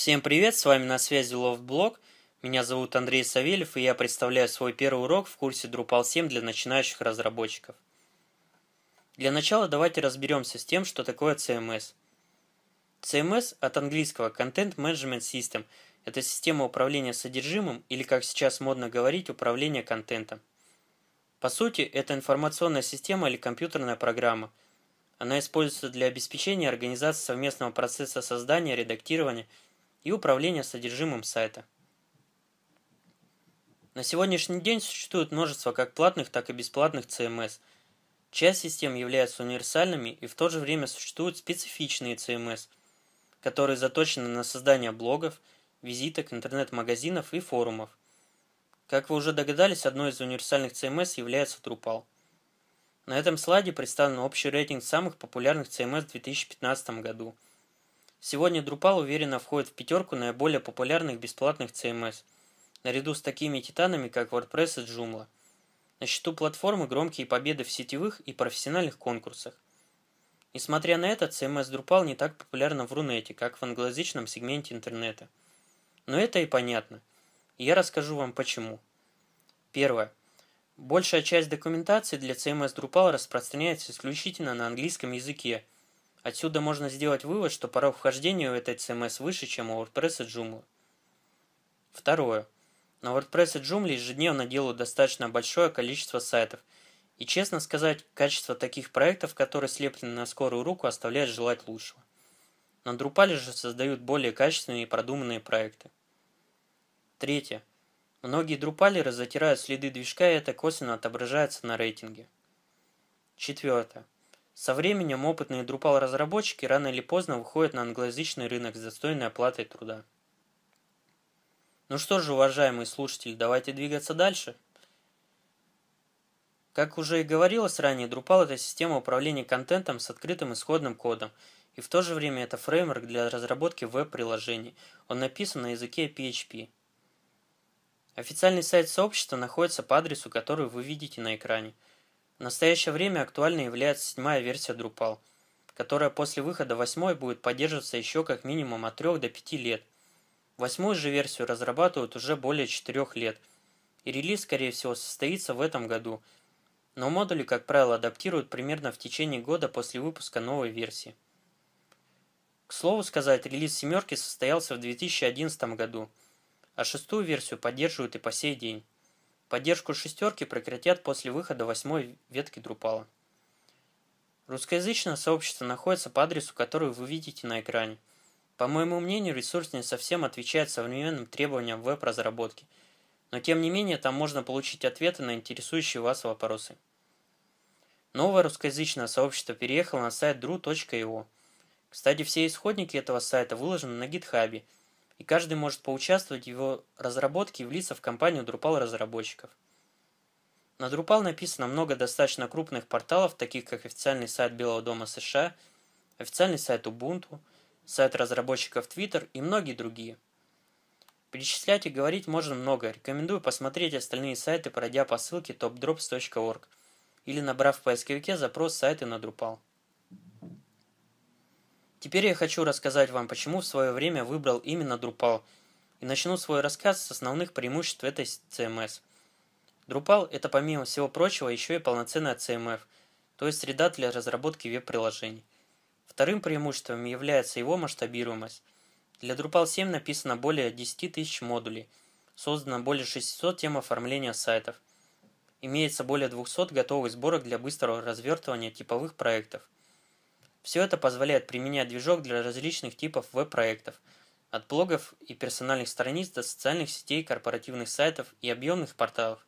Всем привет, с вами на связи Лофтблог. Меня зовут Андрей Савельев, и я представляю свой первый урок в курсе Drupal 7 для начинающих разработчиков. Для начала давайте разберемся с тем, что такое CMS. CMS от английского Content Management System – это система управления содержимым или, как сейчас модно говорить, управление контентом. По сути, это информационная система или компьютерная программа. Она используется для обеспечения организации совместного процесса создания, редактирования – и управления содержимым сайта. На сегодняшний день существует множество как платных, так и бесплатных CMS. Часть систем являются универсальными и в то же время существуют специфичные CMS, которые заточены на создание блогов, визиток, интернет-магазинов и форумов. Как вы уже догадались, одной из универсальных CMS является Drupal. На этом слайде представлен общий рейтинг самых популярных CMS в 2015 году – Сегодня Drupal уверенно входит в пятерку наиболее популярных бесплатных CMS, наряду с такими титанами, как WordPress и Joomla. На счету платформы громкие победы в сетевых и профессиональных конкурсах. Несмотря на это, CMS Drupal не так популярна в Рунете, как в англоязычном сегменте интернета. Но это и понятно. И я расскажу вам почему. Первое. Большая часть документации для CMS Drupal распространяется исключительно на английском языке – Отсюда можно сделать вывод, что порог вхождения у этой CMS выше, чем у WordPress и Joomla. Второе. На WordPress и Joomla ежедневно делают достаточно большое количество сайтов. И честно сказать, качество таких проектов, которые слеплены на скорую руку, оставляет желать лучшего. На Drupal же создают более качественные и продуманные проекты. Третье. Многие друпалеры затирают следы движка, и это косвенно отображается на рейтинге. Четвертое. Со временем опытные Drupal-разработчики рано или поздно выходят на англоязычный рынок с достойной оплатой труда. Ну что же, уважаемые слушатели, давайте двигаться дальше. Как уже и говорилось ранее, Drupal – это система управления контентом с открытым исходным кодом, и в то же время это фреймворк для разработки веб-приложений. Он написан на языке PHP. Официальный сайт сообщества находится по адресу, который вы видите на экране – в настоящее время актуальной является седьмая версия Drupal, которая после выхода восьмой будет поддерживаться еще как минимум от 3 до 5 лет. Восьмую же версию разрабатывают уже более 4 лет, и релиз, скорее всего, состоится в этом году, но модули, как правило, адаптируют примерно в течение года после выпуска новой версии. К слову сказать, релиз «семерки» состоялся в 2011 году, а шестую версию поддерживают и по сей день. Поддержку шестерки прекратят после выхода восьмой ветки Drupal. Русскоязычное сообщество находится по адресу, который вы видите на экране. По моему мнению, ресурс не совсем отвечает современным требованиям веб-разработки, но тем не менее там можно получить ответы на интересующие вас вопросы. Новое русскоязычное сообщество переехало на сайт dru.io. Кстати, все исходники этого сайта выложены на гитхабе – и каждый может поучаствовать в его разработке и влиться в компанию Drupal разработчиков. На Drupal написано много достаточно крупных порталов, таких как официальный сайт Белого дома США, официальный сайт Ubuntu, сайт разработчиков Twitter и многие другие. Перечислять и говорить можно много. Рекомендую посмотреть остальные сайты, пройдя по ссылке topdrops.org или набрав в поисковике запрос сайты на Drupal. Теперь я хочу рассказать вам, почему в свое время выбрал именно Drupal, и начну свой рассказ с основных преимуществ этой CMS. Drupal – это помимо всего прочего еще и полноценная CMF, то есть среда для разработки веб-приложений. Вторым преимуществом является его масштабируемость. Для Drupal 7 написано более 10 тысяч модулей, создано более 600 тем оформления сайтов. Имеется более 200 готовых сборок для быстрого развертывания типовых проектов – все это позволяет применять движок для различных типов веб-проектов, от блогов и персональных страниц до социальных сетей, корпоративных сайтов и объемных порталов.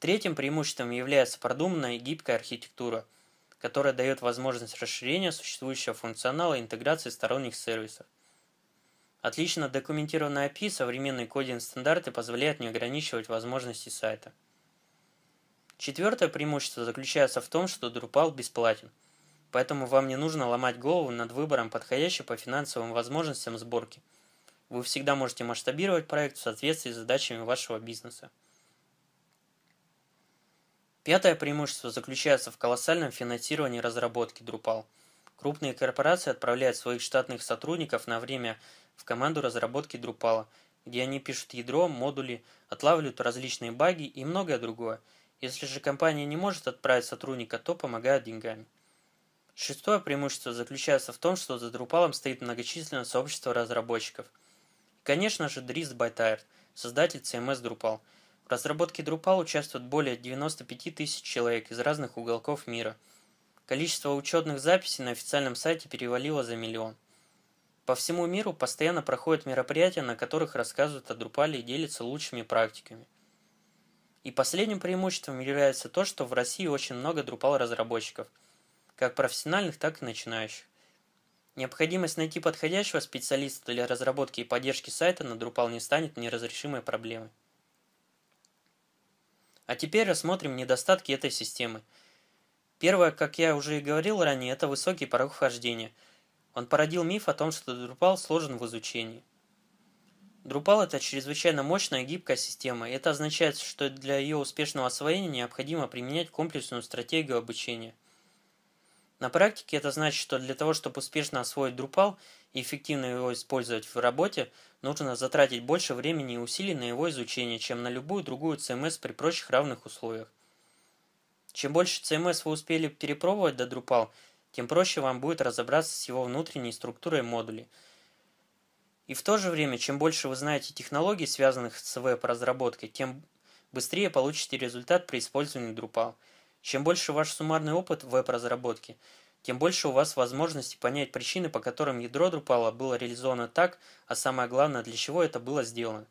Третьим преимуществом является продуманная и гибкая архитектура, которая дает возможность расширения существующего функционала и интеграции сторонних сервисов. Отлично документированная API, современные кодинг-стандарты позволяют не ограничивать возможности сайта. Четвертое преимущество заключается в том, что Drupal бесплатен – поэтому вам не нужно ломать голову над выбором подходящей по финансовым возможностям сборки. Вы всегда можете масштабировать проект в соответствии с задачами вашего бизнеса. Пятое преимущество заключается в колоссальном финансировании разработки Drupal. Крупные корпорации отправляют своих штатных сотрудников на время в команду разработки Drupal, где они пишут ядро, модули, отлавливают различные баги и многое другое. Если же компания не может отправить сотрудника, то помогают деньгами. Шестое преимущество заключается в том, что за Drupal стоит многочисленное сообщество разработчиков. И, конечно же, Дрис Байтайр, создатель CMS Drupal. В разработке Drupal участвует более 95 тысяч человек из разных уголков мира. Количество учетных записей на официальном сайте перевалило за миллион. По всему миру постоянно проходят мероприятия, на которых рассказывают о Drupal и делятся лучшими практиками. И последним преимуществом является то, что в России очень много Drupal разработчиков – как профессиональных, так и начинающих. Необходимость найти подходящего специалиста для разработки и поддержки сайта на Drupal не станет неразрешимой проблемой. А теперь рассмотрим недостатки этой системы. Первое, как я уже и говорил ранее, это высокий порог вхождения. Он породил миф о том, что Drupal сложен в изучении. Drupal – это чрезвычайно мощная и гибкая система, и это означает, что для ее успешного освоения необходимо применять комплексную стратегию обучения – на практике это значит, что для того, чтобы успешно освоить Drupal и эффективно его использовать в работе, нужно затратить больше времени и усилий на его изучение, чем на любую другую CMS при прочих равных условиях. Чем больше CMS вы успели перепробовать до Drupal, тем проще вам будет разобраться с его внутренней структурой модулей. И в то же время, чем больше вы знаете технологий, связанных с веб-разработкой, тем быстрее получите результат при использовании Drupal – чем больше ваш суммарный опыт в веб-разработке, тем больше у вас возможности понять причины, по которым ядро Drupal было реализовано так, а самое главное, для чего это было сделано.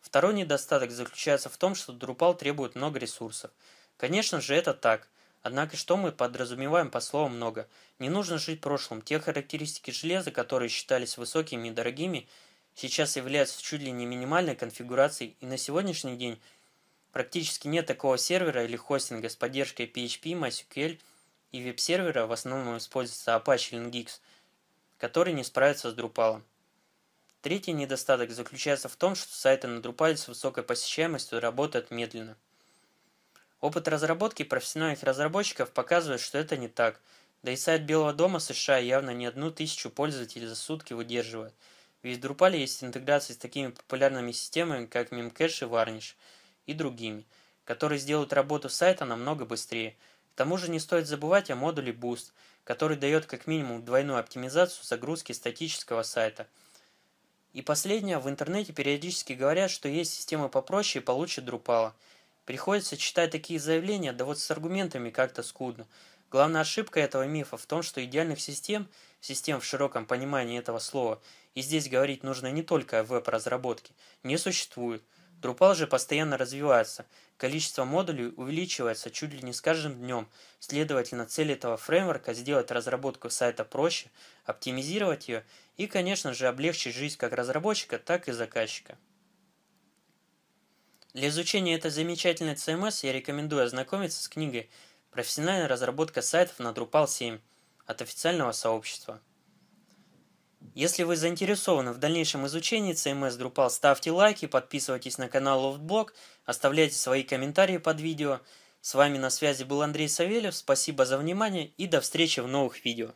Второй недостаток заключается в том, что Drupal требует много ресурсов. Конечно же, это так. Однако что мы подразумеваем по слову «много»? Не нужно жить прошлым. Те характеристики железа, которые считались высокими и дорогими, сейчас являются чуть ли не минимальной конфигурацией, и на сегодняшний день – Практически нет такого сервера или хостинга с поддержкой PHP, MySQL и веб-сервера в основном используется Apache Linux, который не справится с Drupal. Третий недостаток заключается в том, что сайты на Drupal с высокой посещаемостью работают медленно. Опыт разработки профессиональных разработчиков показывает, что это не так, да и сайт Белого дома США явно не одну тысячу пользователей за сутки выдерживает. Ведь в Drupal есть интеграция с такими популярными системами, как Memcache и Varnish – и другими, которые сделают работу сайта намного быстрее. К тому же не стоит забывать о модуле Boost, который дает как минимум двойную оптимизацию загрузки статического сайта. И последнее, в интернете периодически говорят, что есть системы попроще и получше Drupal. Приходится читать такие заявления, да вот с аргументами как-то скудно. Главная ошибка этого мифа в том, что идеальных систем, систем в широком понимании этого слова, и здесь говорить нужно не только о веб-разработке, не существует – Drupal же постоянно развивается, количество модулей увеличивается чуть ли не с каждым днем, следовательно цель этого фреймворка сделать разработку сайта проще, оптимизировать ее и, конечно же, облегчить жизнь как разработчика, так и заказчика. Для изучения этой замечательной CMS эм я рекомендую ознакомиться с книгой «Профессиональная разработка сайтов на Drupal 7» от официального сообщества. Если вы заинтересованы в дальнейшем изучении CMS эм Drupal, ставьте лайки, подписывайтесь на канал LoftBlog, оставляйте свои комментарии под видео. С вами на связи был Андрей Савельев, спасибо за внимание и до встречи в новых видео.